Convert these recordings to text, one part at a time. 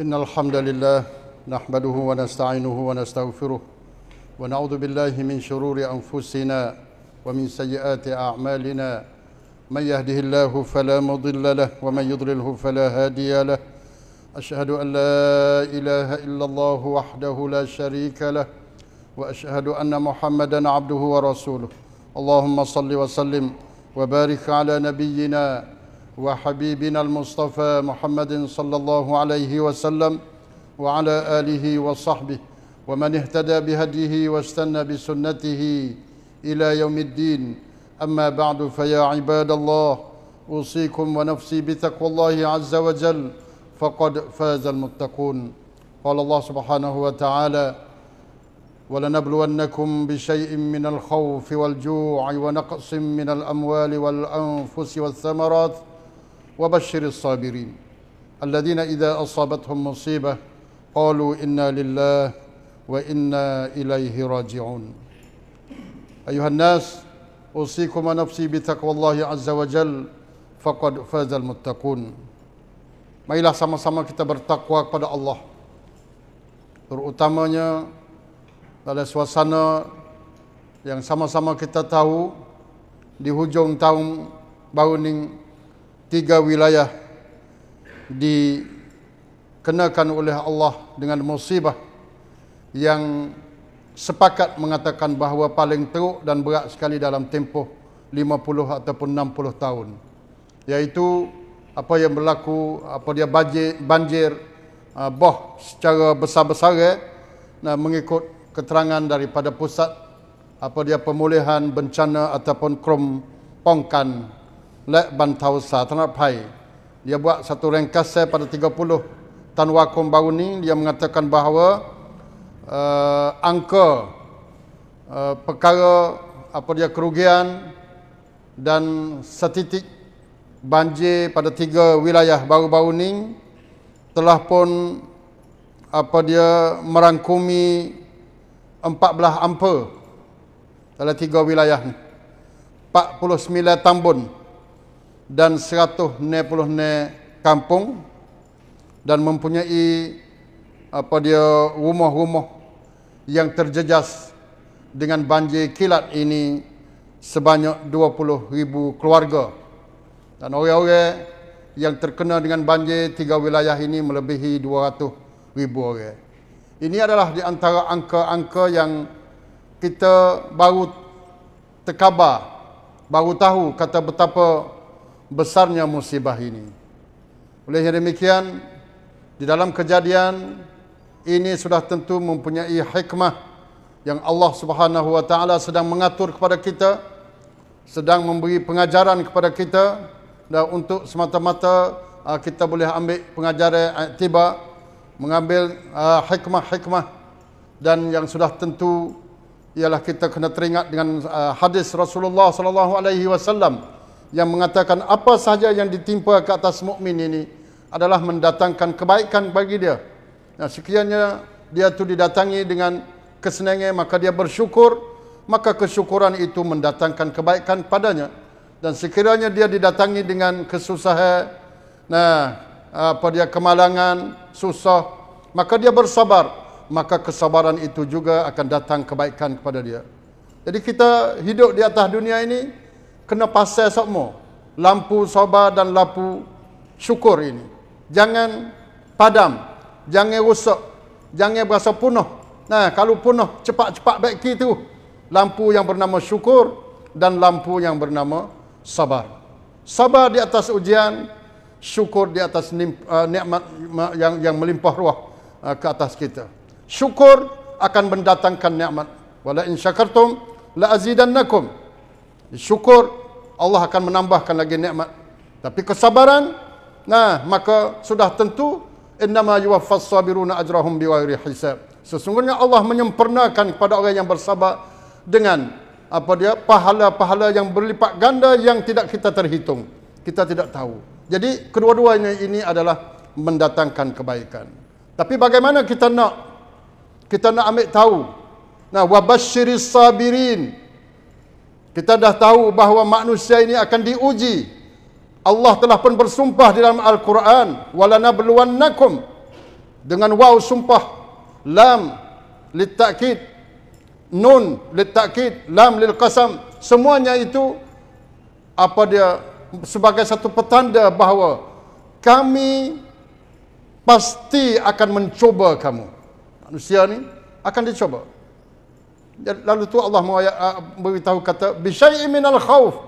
إن الحمد لله نحمده ونستعينه ونستغفره ونعوذ بالله من شرور أنفسنا ومن سيئات أعمالنا من يهده الله فلا مضل له ومن يضلله فلا هادي له أشهد أن لا إله إلا الله وحده لا شريك له وأشهد أن محمدا عبده ورسوله اللهم صل وسلم وبارك على نبينا وحبيبنا المصطفى محمد صلى الله عليه وسلم وعلى آله وصحبه ومن اهتدى بهديه واستنى بسنته إلى يوم الدين أما بعد فيا عباد الله أوصيكم ونفسي بتقوى الله عز وجل فقد فاز المتقون قال الله سبحانه وتعالى ولنبلونكم بشيء من الخوف والجوع ونقص من الأموال والأنفس والثمرات ۖ وبشر الصابرين الذين إذا أصابتهم مصيبة قالوا إنا لله وإنا إليه راجعون أيها الناس أوصيكم نفسي بتقوى الله عز وجل فقد فاز المتقون Marilah sama-sama kita bertakwa kepada Allah Terutamanya dalam suasana yang sama-sama kita tahu Di hujung tahun baru ini tiga wilayah dikenakan oleh Allah dengan musibah yang sepakat mengatakan bahawa paling teruk dan berat sekali dalam tempoh 50 ataupun 60 tahun iaitu apa yang berlaku apa dia banjir, banjir uh, boh secara besar-besaran eh, Nah, mengikut keterangan daripada pusat apa dia pemulihan bencana ataupun krom pongkan Lek bantau sa, tanah และบรรเทาสาธารณภัย Dia buat satu ringkas saya pada 30 Tan Wakum baru ni Dia mengatakan bahawa uh, Angka uh, Perkara Apa dia kerugian Dan setitik Banjir pada tiga wilayah baru-baru ni Telah pun Apa dia Merangkumi 14 ampa Dalam tiga wilayah ni 49 tambun dan 190 kampung dan mempunyai apa dia rumah-rumah yang terjejas dengan banjir kilat ini sebanyak 20,000 keluarga dan orang-orang yang terkena dengan banjir tiga wilayah ini melebihi ribu orang. Ini adalah di antara angka-angka yang kita baru terkabar, baru tahu kata betapa besarnya musibah ini. Oleh demikian, di dalam kejadian ini sudah tentu mempunyai hikmah yang Allah Subhanahu wa taala sedang mengatur kepada kita, sedang memberi pengajaran kepada kita dan untuk semata-mata ah, kita boleh ambil pengajaran tiba mengambil ah, hikmah-hikmah dan yang sudah tentu ialah kita kena teringat dengan ah, hadis Rasulullah sallallahu alaihi wasallam yang mengatakan apa sahaja yang ditimpa ke atas mukmin ini adalah mendatangkan kebaikan bagi dia. Nah, sekiranya dia tu didatangi dengan kesenangan maka dia bersyukur, maka kesyukuran itu mendatangkan kebaikan padanya. Dan sekiranya dia didatangi dengan kesusahan, nah apa dia kemalangan, susah, maka dia bersabar, maka kesabaran itu juga akan datang kebaikan kepada dia. Jadi kita hidup di atas dunia ini, kena pasal semua. Lampu sabar dan lampu syukur ini. Jangan padam. Jangan rosak. Jangan berasa punah. Nah, kalau punah cepat-cepat baik itu. Lampu yang bernama syukur dan lampu yang bernama sabar. Sabar di atas ujian, syukur di atas eh, nikmat yang yang melimpah ruah eh, ke atas kita. Syukur akan mendatangkan nikmat. Wala in syakartum la azidannakum. Syukur Allah akan menambahkan lagi nikmat. Tapi kesabaran, nah maka sudah tentu innama yuwaffas sabiruna ajrahum biwairi hisab. Sesungguhnya Allah menyempurnakan kepada orang yang bersabar dengan apa dia pahala-pahala yang berlipat ganda yang tidak kita terhitung. Kita tidak tahu. Jadi kedua-duanya ini adalah mendatangkan kebaikan. Tapi bagaimana kita nak kita nak ambil tahu? Nah, wabashiris sabirin. Kita dah tahu bahawa manusia ini akan diuji. Allah telah pun bersumpah di dalam Al-Quran. Walana beluannakum. Dengan waw sumpah. Lam litakid. Nun litakid. Lam lil qasam. Semuanya itu apa dia sebagai satu petanda bahawa kami pasti akan mencuba kamu. Manusia ini akan dicoba. Lalu tu Allah ah, beritahu kata bisyai'in minal khauf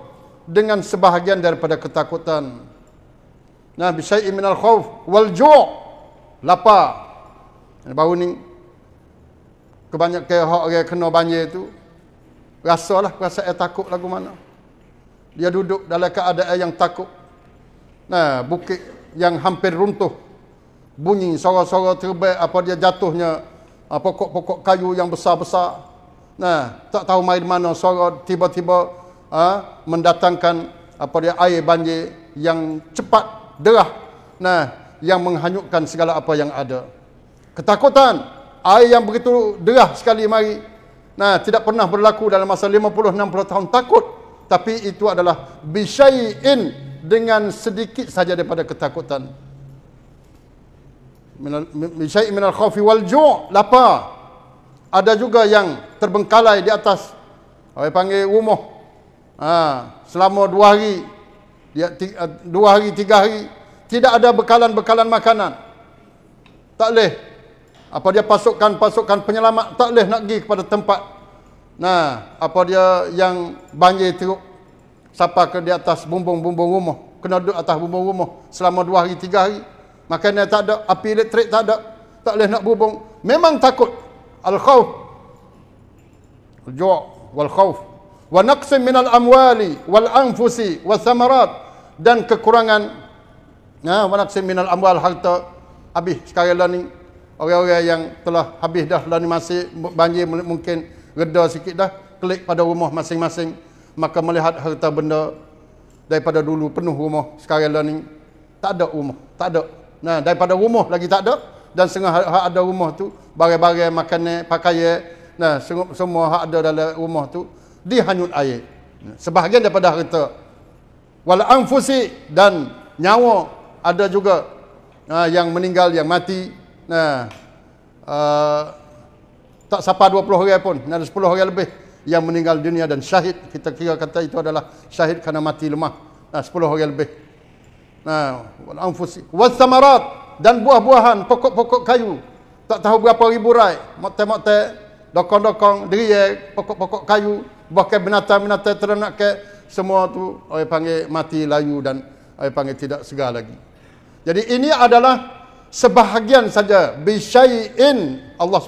dengan sebahagian daripada ketakutan. Nah bisyai'in minal khauf wal ju' lapar. Ini baru ni kebanyak ke hak orang kena banjir tu rasalah rasa eh takut lagu mana. Dia duduk dalam keadaan yang takut. Nah, bukit yang hampir runtuh. Bunyi suara-suara terbaik apa dia jatuhnya ah, pokok-pokok kayu yang besar-besar. Nah, tak tahu mai mana sorot tiba-tiba ha, mendatangkan apa dia air banjir yang cepat derah. Nah, yang menghanyutkan segala apa yang ada. Ketakutan air yang begitu derah sekali mari. Nah, tidak pernah berlaku dalam masa 50 60 tahun takut, tapi itu adalah bisyai'in dengan sedikit saja daripada ketakutan. Bisyai'in minal khawfi wal ju' lapar ada juga yang terbengkalai di atas orang panggil rumah ha, selama dua hari dia, tiga, eh, dua hari, tiga hari tidak ada bekalan-bekalan makanan tak boleh apa dia pasukan-pasukan penyelamat tak boleh nak pergi kepada tempat nah apa dia yang banjir teruk sapa ke di atas bumbung-bumbung rumah kena duduk atas bumbung rumah selama dua hari, tiga hari makanan tak ada, api elektrik tak ada tak boleh nak bubung memang takut الخوف الجوع والخوف amwali wal-anfusi, والأنفس والثمرات dan kekurangan ya ونقص من الأموال harta habis sekarang lah ni orang-orang yang telah habis dah lah ni masih banjir mungkin reda sikit dah klik pada rumah masing-masing maka melihat harta benda daripada dulu penuh rumah sekarang lah ni tak ada rumah tak ada nah daripada rumah lagi tak ada dan setengah hak, hak ada rumah tu barang-barang makanan pakaian nah semua, semua hak ada dalam rumah tu dihanyut air sebahagian daripada harta wal anfusi dan nyawa ada juga nah, yang meninggal yang mati nah uh, tak sampai 20 orang pun ada 10 orang lebih yang meninggal dunia dan syahid kita kira kata itu adalah syahid kerana mati lemah nah 10 orang lebih nah wal anfusi was samarat dan buah-buahan pokok-pokok kayu tak tahu berapa ribu rai mote-mote dokong-dokong dirie pokok-pokok kayu bahkan binatang-binatang ternak ke semua tu orang panggil mati layu dan orang panggil tidak segar lagi jadi ini adalah sebahagian saja bisyai'in Allah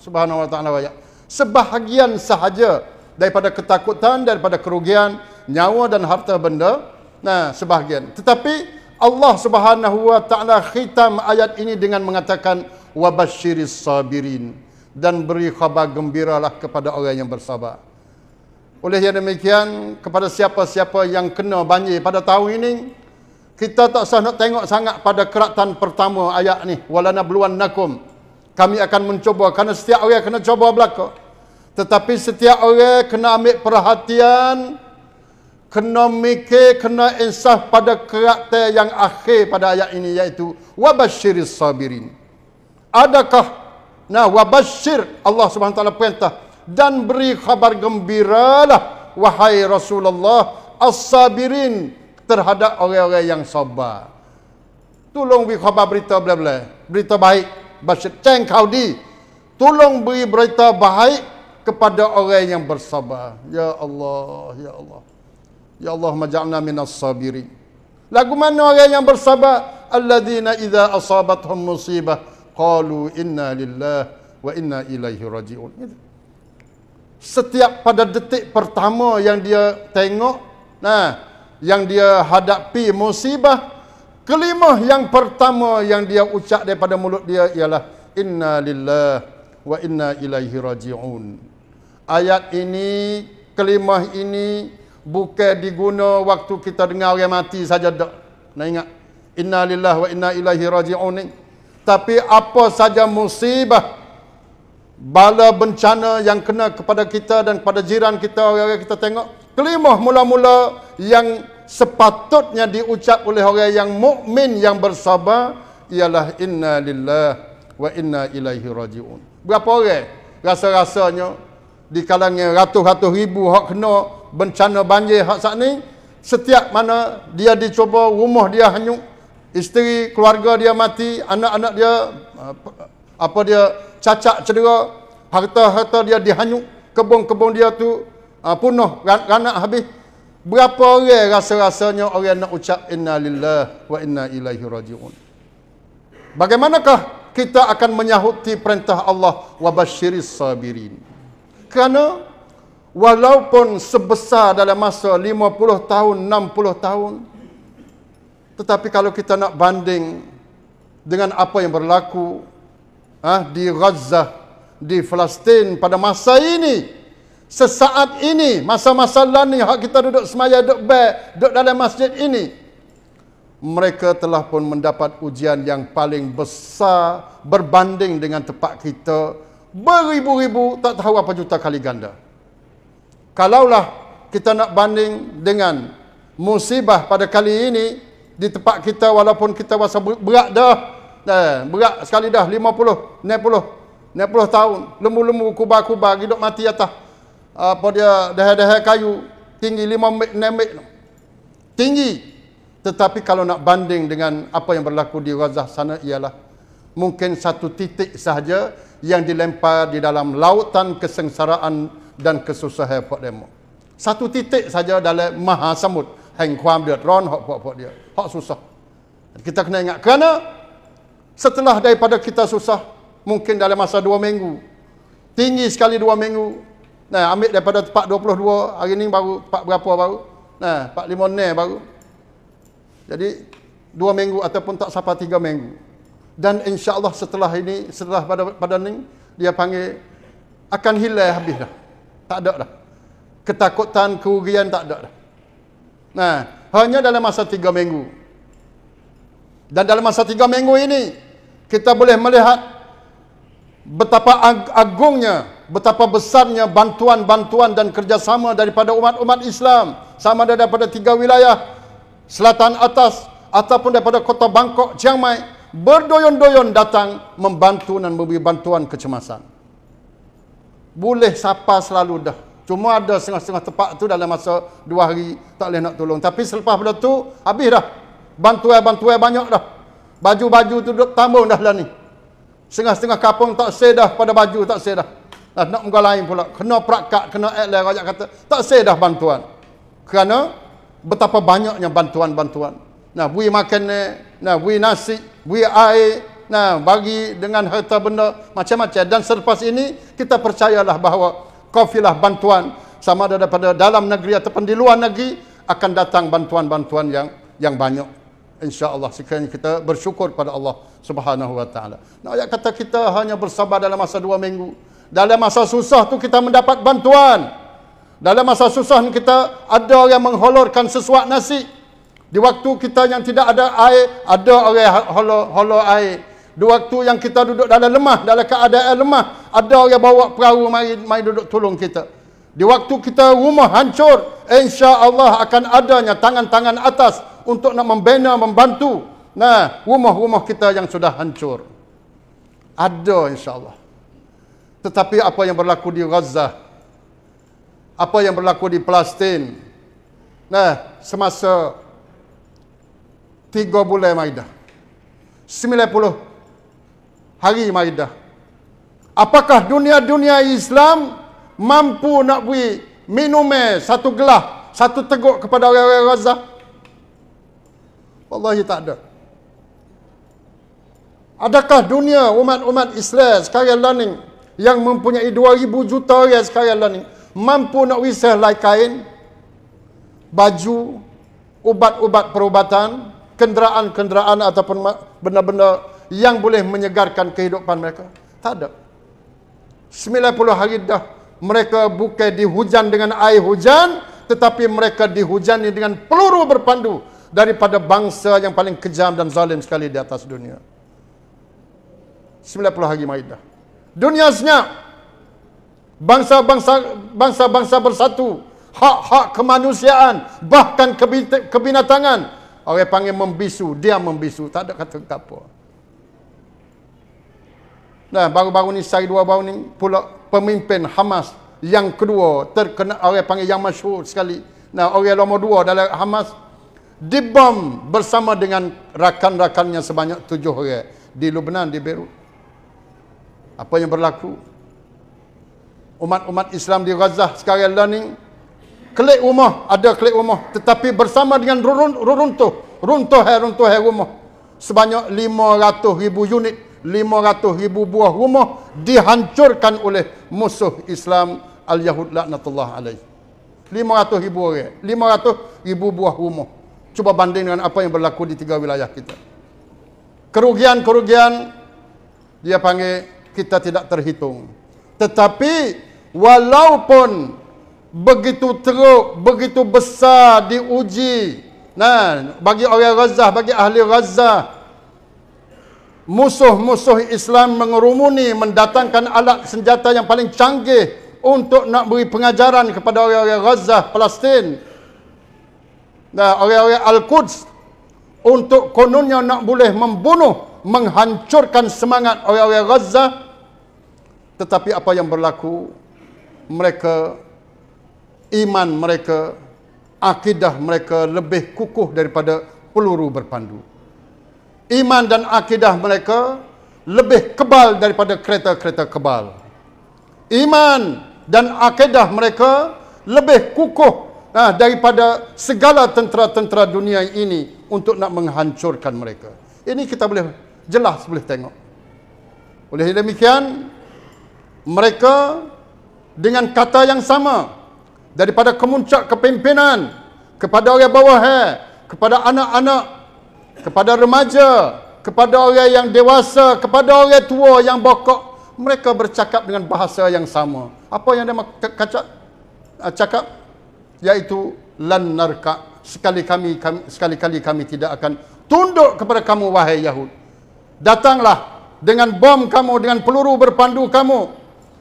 Subhanahu wa taala ya sebahagian sahaja daripada ketakutan daripada kerugian nyawa dan harta benda nah sebahagian tetapi Allah Subhanahu wa taala khitam ayat ini dengan mengatakan wabasyiris sabirin dan beri khabar gembiralah kepada orang yang bersabar. Oleh yang demikian, kepada siapa-siapa yang kena banjir pada tahun ini, kita tak usah nak tengok sangat pada keratan pertama ayat ni. Walana bluan nakum. Kami akan mencuba. Kerana setiap orang kena cuba belakang. Tetapi setiap orang kena ambil perhatian kena mikir kena insaf pada karakter yang akhir pada ayat ini iaitu wabashiris sabirin adakah nah wabashir Allah Subhanahu taala perintah dan beri khabar lah wahai Rasulullah as-sabirin terhadap orang-orang yang sabar tolong beri khabar berita bla-bla berita baik bashir ceng kaudi tolong beri berita baik kepada orang yang bersabar ya Allah ya Allah Ya Allah maj'alna minas sabiri. Lagu mana orang yang bersabar? Alladzina idza asabatuhum musibah qalu inna lillah wa inna ilaihi raji'un. Setiap pada detik pertama yang dia tengok, nah, yang dia hadapi musibah, kelima yang pertama yang dia ucap daripada mulut dia ialah inna lillah wa inna ilaihi raji'un. Ayat ini, kelima ini bukan diguna waktu kita dengar orang mati saja dak. Nak ingat Inna Lillah wa inna Ilahi rajiun. Tapi apa saja musibah bala bencana yang kena kepada kita dan kepada jiran kita orang-orang kita tengok kelimah mula-mula yang sepatutnya diucap oleh orang yang mukmin yang bersabar ialah inna lillah wa inna Ilahi rajiun. Berapa orang rasa-rasanya di kalangan ratus-ratus ribu hak kena bencana banjir hak saat ni setiap mana dia dicuba rumah dia hanyut isteri keluarga dia mati anak-anak dia eh, apa dia cacat cedera harta-harta dia dihanyut kebun-kebun dia tu uh, punah ranak habis berapa orang rasa-rasanya orang nak ucap innalillah wa inna ilaihi rajiun bagaimanakah kita akan menyahuti perintah Allah wa basyiris sabirin kerana walaupun sebesar dalam masa 50 tahun 60 tahun tetapi kalau kita nak banding dengan apa yang berlaku ah di Gaza di Palestin pada masa ini sesaat ini masa-masa lani hak kita duduk semaya duduk baik duduk dalam masjid ini mereka telah pun mendapat ujian yang paling besar berbanding dengan tempat kita beribu-ribu tak tahu apa juta kali ganda. Kalaulah kita nak banding dengan musibah pada kali ini di tempat kita walaupun kita rasa berat dah eh, berat sekali dah 50 60 60 tahun lembu-lembu kubah-kubah hidup mati atas apa dia dahai-dahai kayu tinggi 5 meter, 6 mek tinggi tetapi kalau nak banding dengan apa yang berlaku di Gaza sana ialah mungkin satu titik sahaja yang dilempar di dalam lautan kesengsaraan dan kesusahan pok demo. Satu titik saja dalam maha samud hang kuam dia ron hok pok dia. Hok susah. Kita kena ingat kerana setelah daripada kita susah mungkin dalam masa dua minggu. Tinggi sekali dua minggu. Nah, ambil daripada tempat 22 hari ini baru tempat berapa baru? Nah, tempat lima baru. Jadi dua minggu ataupun tak sampai tiga minggu. Dan insya Allah setelah ini, setelah pada pada ini, dia panggil akan hilang habis dah. Tak ada dah. Ketakutan, kerugian tak ada dah. Nah, hanya dalam masa tiga minggu. Dan dalam masa tiga minggu ini, kita boleh melihat betapa ag agungnya, betapa besarnya bantuan-bantuan dan kerjasama daripada umat-umat Islam. Sama ada daripada tiga wilayah, selatan atas ataupun daripada kota Bangkok, Chiang Mai, berdoyon-doyon datang membantu dan memberi bantuan kecemasan boleh sapa selalu dah. Cuma ada setengah-setengah tempat tu dalam masa dua hari tak boleh nak tolong. Tapi selepas pada tu, habis dah. Bantuan-bantuan banyak dah. Baju-baju tu duduk tambung dah lah ni. Setengah-setengah kapung tak say dah pada baju tak say dah. Nah, nak muka lain pula. Kena prakat, kena act lain. Rakyat kata, tak say dah bantuan. Kerana betapa banyaknya bantuan-bantuan. Nah, bui makan ni, nah, bui nasi, bui air, nah bagi dengan harta benda macam-macam dan selepas ini kita percayalah bahawa kafilah bantuan sama ada daripada dalam negeri ataupun di luar negeri akan datang bantuan-bantuan yang yang banyak insya-Allah sekian kita bersyukur kepada Allah Subhanahu wa taala. Nah ayat kata kita hanya bersabar dalam masa dua minggu. Dalam masa susah tu kita mendapat bantuan. Dalam masa susah ni kita ada yang mengholorkan sesuatu nasi. Di waktu kita yang tidak ada air, ada orang holo holo air. Di waktu yang kita duduk dalam lemah, dalam keadaan lemah, ada orang bawa perahu mari mari duduk tolong kita. Di waktu kita rumah hancur, insya-Allah akan adanya tangan-tangan atas untuk nak membina, membantu. Nah, rumah-rumah kita yang sudah hancur. Ada insya-Allah. Tetapi apa yang berlaku di Gaza? Apa yang berlaku di Palestin? Nah, semasa tiga bulan Maidah hari Maidah. Apakah dunia-dunia Islam mampu nak beri minumnya satu gelah, satu teguk kepada orang-orang Gaza? Wallahi tak ada. Adakah dunia umat-umat Islam sekarang learning yang mempunyai 2000 juta orang sekarang learning mampu nak wisah lain kain, baju, ubat-ubat perubatan, kenderaan-kenderaan ataupun benda-benda yang boleh menyegarkan kehidupan mereka. Tak ada. 90 hari dah mereka bukan dihujan dengan air hujan tetapi mereka dihujani dengan peluru berpandu daripada bangsa yang paling kejam dan zalim sekali di atas dunia. 90 hari Maidah. Dunia senyap. Bangsa-bangsa bangsa-bangsa bersatu. Hak-hak kemanusiaan, bahkan kebinatangan. Orang panggil membisu, dia membisu, tak ada kata apa. Nah, baru-baru ni sehari dua baru ni pula pemimpin Hamas yang kedua terkena orang panggil yang masyhur sekali. Nah, orang nombor dua dalam Hamas dibom bersama dengan rakan-rakannya sebanyak tujuh orang di Lebanon di Beirut. Apa yang berlaku? Umat-umat Islam di Gaza sekarang lah ni kelik rumah, ada kelik rumah tetapi bersama dengan runtuh, runtuh, runtuh, runtuh rumah sebanyak 500,000 unit 500 ribu buah rumah dihancurkan oleh musuh Islam Al-Yahud laknatullah alaih. 500 ribu orang. 500 ribu buah rumah. Cuba banding dengan apa yang berlaku di tiga wilayah kita. Kerugian-kerugian dia panggil kita tidak terhitung. Tetapi walaupun begitu teruk, begitu besar diuji. Nah, bagi orang Gaza, bagi ahli Gaza, musuh-musuh Islam mengerumuni mendatangkan alat senjata yang paling canggih untuk nak beri pengajaran kepada orang-orang Gaza, Palestin. Nah, orang-orang Al-Quds untuk kononnya nak boleh membunuh, menghancurkan semangat orang-orang Gaza. Tetapi apa yang berlaku? Mereka iman mereka, akidah mereka lebih kukuh daripada peluru berpandu iman dan akidah mereka lebih kebal daripada kereta-kereta kebal. Iman dan akidah mereka lebih kukuh ah, daripada segala tentera-tentera dunia ini untuk nak menghancurkan mereka. Ini kita boleh jelas boleh tengok. Oleh demikian, mereka dengan kata yang sama daripada kemuncak kepimpinan kepada orang bawah eh, kepada anak-anak kepada remaja, kepada orang yang dewasa, kepada orang tua yang bokok, mereka bercakap dengan bahasa yang sama. Apa yang dia kaca, ah, cakap? yaitu lan narka, sekali kami, kami sekali-kali kami tidak akan tunduk kepada kamu, wahai Yahud. Datanglah dengan bom kamu, dengan peluru berpandu kamu,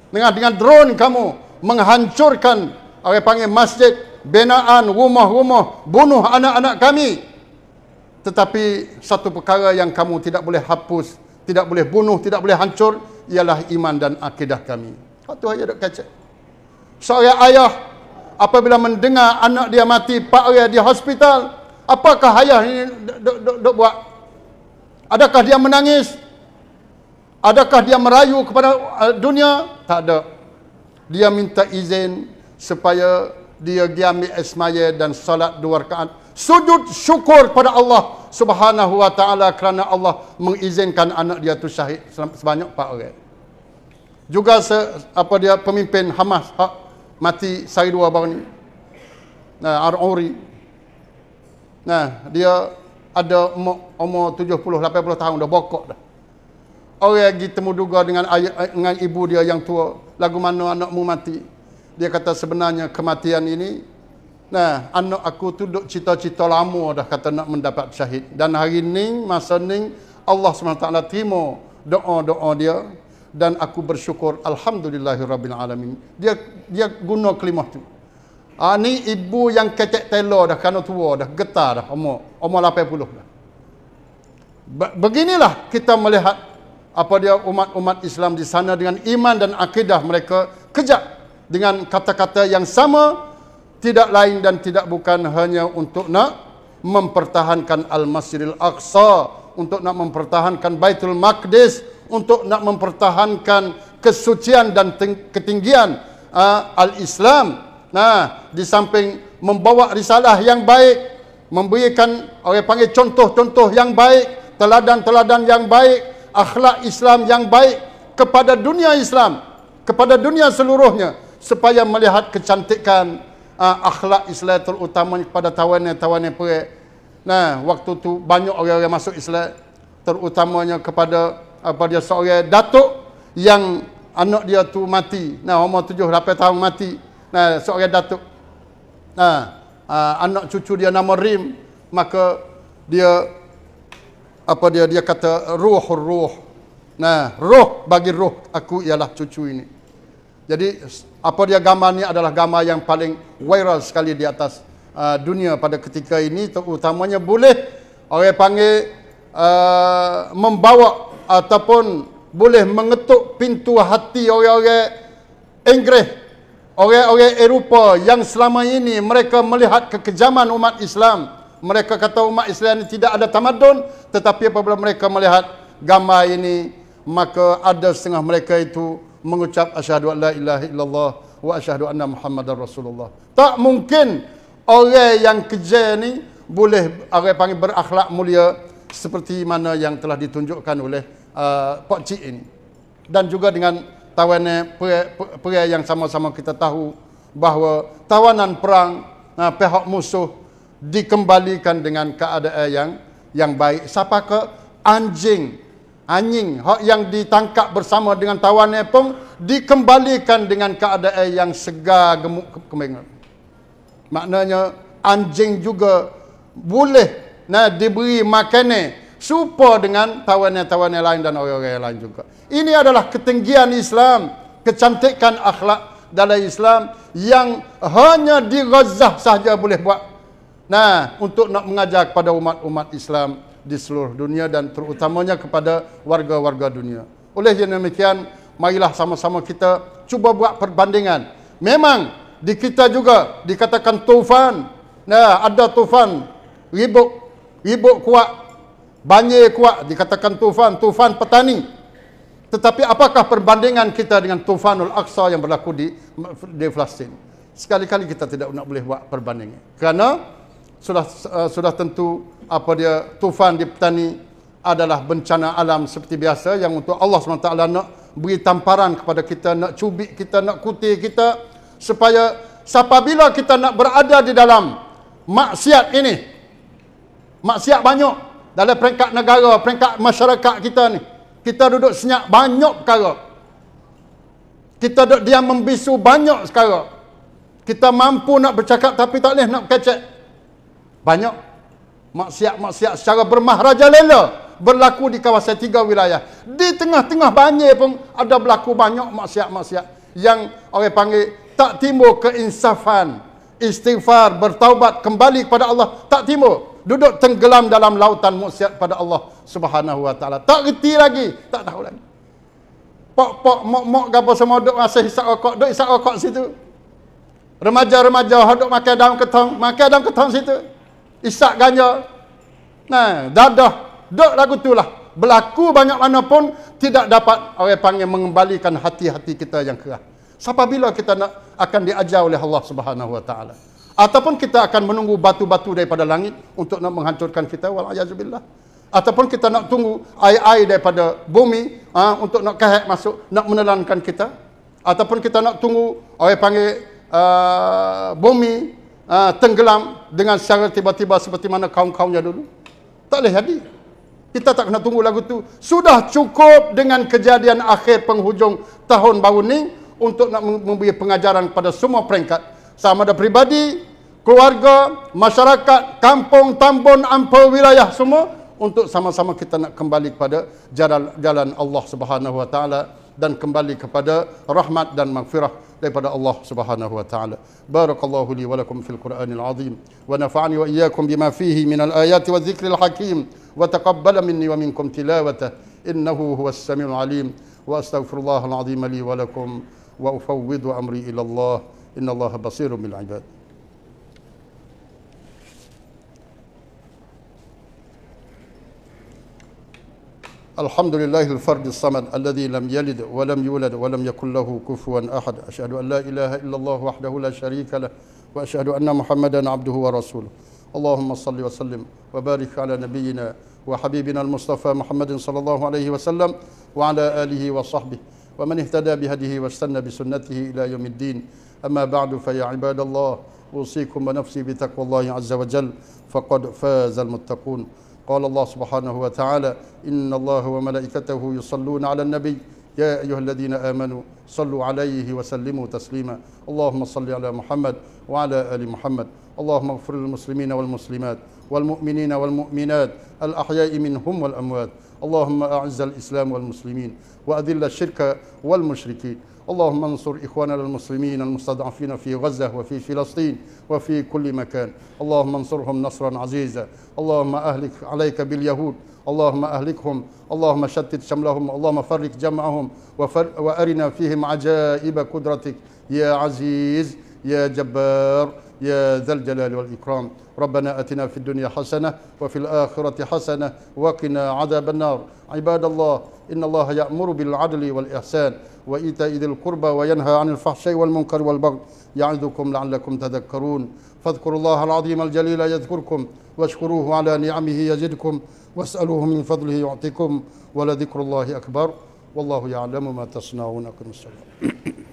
dengan dengan drone kamu, menghancurkan orang panggil masjid, binaan, rumah-rumah, bunuh anak-anak Kami. Tetapi satu perkara yang kamu tidak boleh hapus, tidak boleh bunuh, tidak boleh hancur ialah iman dan akidah kami. Satu aja dok kecek. Seorang ayah apabila mendengar anak dia mati, pak ayah di hospital, apakah ayah ini dok dok buat? Adakah dia menangis? Adakah dia merayu kepada eh, dunia? Tak ada. Dia minta izin supaya dia diambil esmaya dan salat dua rakaat sujud syukur pada Allah Subhanahu wa taala kerana Allah mengizinkan anak dia tu syahid sebanyak 4 orang. Juga se, apa dia pemimpin Hamas hak, mati sehari dua baru ni. Nah, Ar-Uri. Nah, dia ada umur 70 80 tahun dah bokok dah. Orang pergi temu dengan ayah, eh, dengan ibu dia yang tua, lagu mana anakmu mati? Dia kata sebenarnya kematian ini Nah, anak aku tu duk cita-cita lama dah kata nak mendapat syahid. Dan hari ni, masa ni, Allah SWT terima doa-doa dia. Dan aku bersyukur, Alhamdulillahirrabbilalamin. Dia dia guna kelimah tu. Ha, ni ibu yang kecek telur dah, kerana tua dah, getar dah, umur, umur 80 dah. Beginilah kita melihat apa dia umat-umat Islam di sana dengan iman dan akidah mereka kejap dengan kata-kata yang sama tidak lain dan tidak bukan hanya untuk nak mempertahankan Al-Masjidil Aqsa, untuk nak mempertahankan Baitul Maqdis, untuk nak mempertahankan kesucian dan ketinggian uh, Al-Islam. Nah, di samping membawa risalah yang baik, memberikan orang panggil contoh-contoh yang baik, teladan-teladan yang baik, akhlak Islam yang baik kepada dunia Islam, kepada dunia seluruhnya supaya melihat kecantikan uh, akhlak Islam terutamanya kepada tawannya-tawannya perik. Nah, waktu tu banyak orang-orang masuk Islam terutamanya kepada apa ah, dia seorang datuk yang anak dia tu mati. Nah, umur tujuh 8 tahun mati. Nah, seorang datuk. Nah, uh, anak cucu dia nama Rim, maka dia apa dia dia kata ruh ruh. Nah, roh bagi roh aku ialah cucu ini. Jadi apa dia gambar ni adalah gambar yang paling viral sekali di atas uh, dunia pada ketika ini terutamanya boleh orang panggil uh, membawa ataupun boleh mengetuk pintu hati orang-orang Inggeris orang-orang Eropa yang selama ini mereka melihat kekejaman umat Islam mereka kata umat Islam ini tidak ada tamadun tetapi apabila mereka melihat gambar ini maka ada setengah mereka itu mengucap asyhadu alla ilaha illallah wa asyhadu anna muhammadar rasulullah. Tak mungkin orang yang kerja ni boleh orang panggil berakhlak mulia seperti mana yang telah ditunjukkan oleh uh, Pak Cik ini. Dan juga dengan tawanan perai yang sama-sama kita tahu bahawa tawanan perang uh, pihak musuh dikembalikan dengan keadaan yang yang baik. Siapa ke anjing anjing yang ditangkap bersama dengan tawannya pun dikembalikan dengan keadaan yang segar gemuk kemengat. Maknanya anjing juga boleh nah diberi makanan serupa dengan tawannya-tawannya lain dan orang-orang lain juga. Ini adalah ketinggian Islam, kecantikan akhlak dalam Islam yang hanya di Gaza sahaja boleh buat. Nah, untuk nak mengajar kepada umat-umat Islam di seluruh dunia dan terutamanya kepada warga-warga dunia. Oleh yang demikian, marilah sama-sama kita cuba buat perbandingan. Memang di kita juga dikatakan tufan. Nah, ada tufan ribut ribut kuat banjir kuat dikatakan tufan tufan petani tetapi apakah perbandingan kita dengan tufanul aqsa yang berlaku di di Palestin sekali-kali kita tidak nak boleh buat perbandingan kerana sudah uh, sudah tentu apa dia tufan di petani adalah bencana alam seperti biasa yang untuk Allah SWT nak beri tamparan kepada kita, nak cubik kita, nak kutir kita supaya apabila kita nak berada di dalam maksiat ini maksiat banyak dalam peringkat negara, peringkat masyarakat kita ni kita duduk senyap banyak perkara kita duduk diam membisu banyak sekarang kita mampu nak bercakap tapi tak boleh nak kecek banyak maksiat-maksiat secara bermahrajalela berlaku di kawasan tiga wilayah. Di tengah-tengah banjir pun ada berlaku banyak maksiat-maksiat yang orang panggil tak timbul keinsafan, istighfar, bertaubat kembali kepada Allah, tak timbul. Duduk tenggelam dalam lautan maksiat pada Allah Subhanahu Wa Taala. Tak reti lagi, tak tahu lagi. Pok-pok, mok-mok, gapo semua duduk rasa hisap rokok, duduk hisap rokok situ. Remaja-remaja hendak makan daun ketong, makan daun ketong situ isap ganja. Nah, dah Dok lagu tu lah. Berlaku banyak mana pun tidak dapat orang panggil mengembalikan hati-hati kita yang keras. Sampai bila kita nak akan diajar oleh Allah Subhanahu Wa Taala? Ataupun kita akan menunggu batu-batu daripada langit untuk nak menghancurkan kita wal a'yazubillah. Ataupun kita nak tunggu air-air daripada bumi ha, untuk nak kehek masuk, nak menelankan kita. Ataupun kita nak tunggu orang panggil uh, bumi Ah, tenggelam dengan secara tiba-tiba seperti mana kaum-kaumnya dulu. Tak boleh jadi. Kita tak kena tunggu lagu tu. Sudah cukup dengan kejadian akhir penghujung tahun baru ni untuk nak memberi pengajaran pada semua peringkat. Sama ada peribadi, keluarga, masyarakat, kampung, tambun, ampel, wilayah semua untuk sama-sama kita nak kembali kepada jalan, jalan Allah Subhanahu Wa Taala dan kembali kepada rahmat dan maghfirah daripada Allah Subhanahu wa taala. Barakallahu li wa lakum fil Qur'anil Azim wa nafa'ani wa iyyakum bima fihi min al-ayat wa dzikril hakim wa taqabbala minni wa minkum tilawatahu innahu huwas samiul alim wa astaghfirullahal azim li wa lakum wa ufawwidu amri ila Allah innallaha basirun bil 'ibad. الحمد لله الفرد الصمد الذي لم يلد ولم يولد ولم يكن له كفوا أحد أشهد أن لا إله إلا الله وحده لا شريك له وأشهد أن محمدا عبده ورسوله اللهم صل وسلم وبارك على نبينا وحبيبنا المصطفى محمد صلى الله عليه وسلم وعلى آله وصحبه ومن اهتدى بهديه واستنى بسنته إلى يوم الدين أما بعد فيا عباد الله أوصيكم ونفسي بتقوى الله عز وجل فقد فاز المتقون قال الله سبحانه وتعالى إن الله وملائكته يصلون على النبي يا أيها الذين آمنوا صلوا عليه وسلموا تسليما اللهم صل على محمد وعلى آل محمد اللهم اغفر للمسلمين والمسلمات والمؤمنين والمؤمنات الأحياء منهم والأموات اللهم أعز الإسلام والمسلمين وأذل الشرك والمشركين اللهم انصر إخواننا المسلمين المستضعفين في غزة وفي فلسطين وفي كل مكان اللهم انصرهم نصرا عزيزا اللهم أهلك عليك باليهود اللهم أهلكهم اللهم شتت شملهم اللهم فرق جمعهم وأرنا فيهم عجائب قدرتك يا عزيز يا جبار يا ذا الجلال والإكرام ربنا أتنا في الدنيا حسنة وفي الآخرة حسنة وقنا عذاب النار عباد الله إن الله يأمر بالعدل والإحسان وإيتاء ذي القربى وينهى عن الفحشاء والمنكر والبغي يعظكم لعلكم تذكرون فاذكروا الله العظيم الجليل يذكركم واشكروه على نعمه يزدكم واسألوه من فضله يعطيكم ولذكر الله أكبر والله يعلم ما تصنعون أكرم السلام